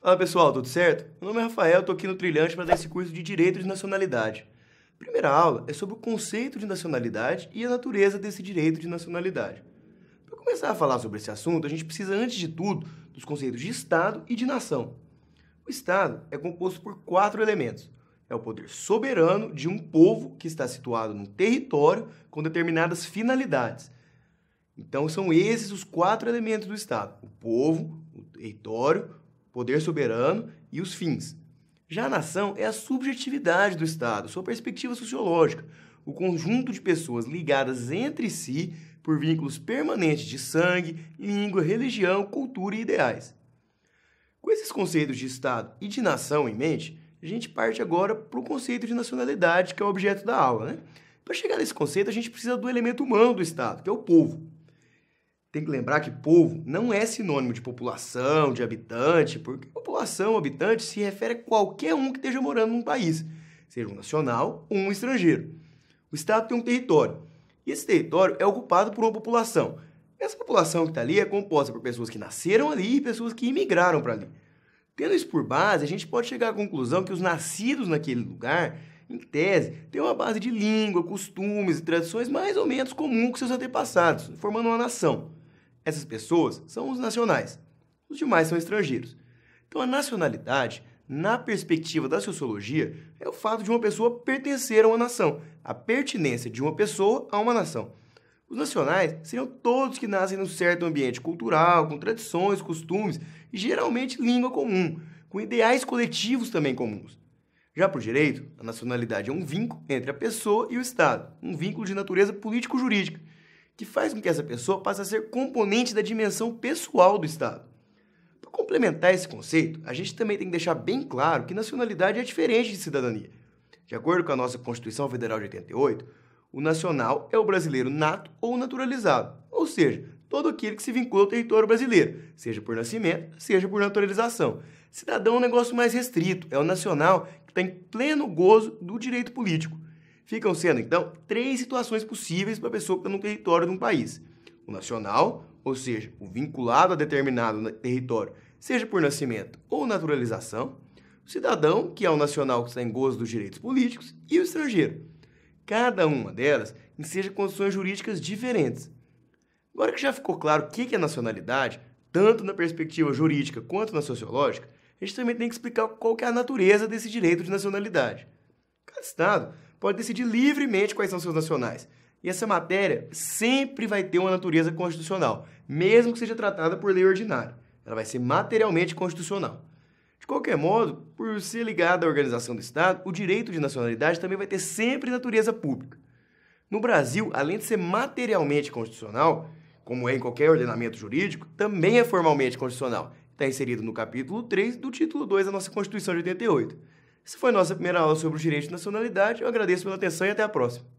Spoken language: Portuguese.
Fala pessoal, tudo certo? Meu nome é Rafael, estou aqui no Trilhante para dar esse curso de Direito de Nacionalidade. A primeira aula é sobre o conceito de nacionalidade e a natureza desse direito de nacionalidade. Para começar a falar sobre esse assunto, a gente precisa, antes de tudo, dos conceitos de Estado e de nação. O Estado é composto por quatro elementos. É o poder soberano de um povo que está situado num território com determinadas finalidades. Então, são esses os quatro elementos do Estado: o povo, o território, poder soberano e os fins. Já a nação é a subjetividade do Estado, sua perspectiva sociológica, o conjunto de pessoas ligadas entre si por vínculos permanentes de sangue, língua, religião, cultura e ideais. Com esses conceitos de Estado e de nação em mente, a gente parte agora para o conceito de nacionalidade, que é o objeto da aula. Né? Para chegar nesse conceito, a gente precisa do elemento humano do Estado, que é o povo. Tem que lembrar que povo não é sinônimo de população, de habitante, porque população, habitante se refere a qualquer um que esteja morando num país, seja um nacional ou um estrangeiro. O Estado tem um território, e esse território é ocupado por uma população. Essa população que está ali é composta por pessoas que nasceram ali e pessoas que imigraram para ali. Tendo isso por base, a gente pode chegar à conclusão que os nascidos naquele lugar, em tese, têm uma base de língua, costumes e tradições mais ou menos comum com seus antepassados, formando uma nação. Essas pessoas são os nacionais, os demais são estrangeiros. Então, a nacionalidade, na perspectiva da sociologia, é o fato de uma pessoa pertencer a uma nação, a pertinência de uma pessoa a uma nação. Os nacionais seriam todos que nascem num certo ambiente cultural, com tradições, costumes e geralmente língua comum, com ideais coletivos também comuns. Já para o direito, a nacionalidade é um vínculo entre a pessoa e o Estado, um vínculo de natureza político-jurídica que faz com que essa pessoa passe a ser componente da dimensão pessoal do Estado. Para complementar esse conceito, a gente também tem que deixar bem claro que nacionalidade é diferente de cidadania. De acordo com a nossa Constituição Federal de 88, o nacional é o brasileiro nato ou naturalizado, ou seja, todo aquele que se vincula ao território brasileiro, seja por nascimento, seja por naturalização. Cidadão é um negócio mais restrito, é o nacional que está em pleno gozo do direito político. Ficam sendo, então, três situações possíveis para a pessoa que está no território de um país: o nacional, ou seja, o vinculado a determinado território, seja por nascimento ou naturalização, o cidadão, que é o nacional que está em gozo dos direitos políticos, e o estrangeiro. Cada uma delas enseja condições jurídicas diferentes. Agora que já ficou claro o que é nacionalidade, tanto na perspectiva jurídica quanto na sociológica, a gente também tem que explicar qual que é a natureza desse direito de nacionalidade. Cada Estado pode decidir livremente quais são seus nacionais. E essa matéria sempre vai ter uma natureza constitucional, mesmo que seja tratada por lei ordinária. Ela vai ser materialmente constitucional. De qualquer modo, por ser ligada à organização do Estado, o direito de nacionalidade também vai ter sempre natureza pública. No Brasil, além de ser materialmente constitucional, como é em qualquer ordenamento jurídico, também é formalmente constitucional. Está inserido no capítulo 3 do título 2 da nossa Constituição de 88. Essa foi nossa primeira aula sobre o direito de nacionalidade. Eu agradeço pela atenção e até a próxima.